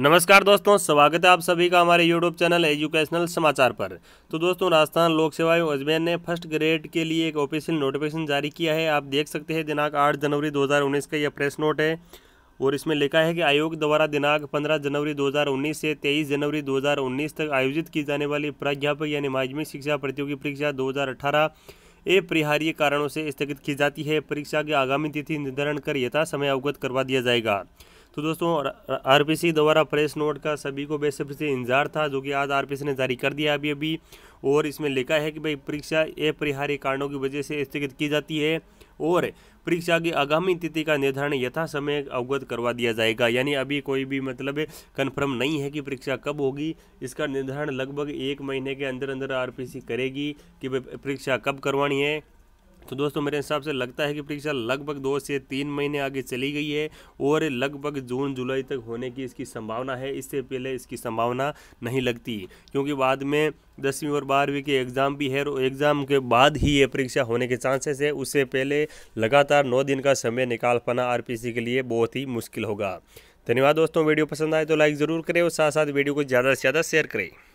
नमस्कार दोस्तों स्वागत है आप सभी का हमारे यूट्यूब चैनल एजुकेशनल समाचार पर तो दोस्तों राजस्थान लोक सेवा आयोग अजमेर ने फर्स्ट ग्रेड के लिए एक ऑफिशियल नोटिफिकेशन जारी किया है आप देख सकते हैं दिनांक 8 जनवरी 2019 का यह प्रेस नोट है और इसमें लिखा है कि आयोग द्वारा दिनांक 15 जनवरी 2019 से 23 जनवरी 2019 तक आयोजित की जाने वाली प्राध्यापक यानी माध्यमिक शिक्षा प्रतियोगी परीक्षा 2018 ए परिहार्य कारणों से स्थगित की जाती है परीक्षा की आगामी तिथि निर्धारण कर यथा समय अवगत करवा दिया जाएगा तो दोस्तों आरपीसी द्वारा फ्रेश नोट का सभी को बेसब्री से इंतजार था जो कि आज आरपीसी ने जारी कर दिया अभी अभी और इसमें लिखा है कि भाई परीक्षा अपरिहार्य कारणों की वजह से स्थगित की जाती है और परीक्षा की आगामी तिथि का निर्धारण यथा समय अवगत करवा दिया जाएगा यानी अभी कोई भी मतलब कन्फर्म नहीं है कि परीक्षा कब होगी इसका निर्धारण लगभग एक महीने के अंदर अंदर आरपीसी करेगी कि परीक्षा कब करवानी है तो दोस्तों मेरे हिसाब से लगता है कि परीक्षा लगभग दो से तीन महीने आगे चली गई है और लगभग जून जुलाई तक होने की इसकी संभावना है इससे पहले इसकी संभावना नहीं लगती क्योंकि बाद में दसवीं और बारहवीं के एग्ज़ाम भी है और एग्ज़ाम के बाद ही ये परीक्षा होने के चांसेस है उससे पहले लगातार नौ दिन का समय निकाल पाना आर के लिए बहुत ही मुश्किल होगा धन्यवाद दोस्तों वीडियो पसंद आए तो लाइक ज़रूर करें और साथ साथ वीडियो को ज़्यादा से ज़्यादा शेयर करें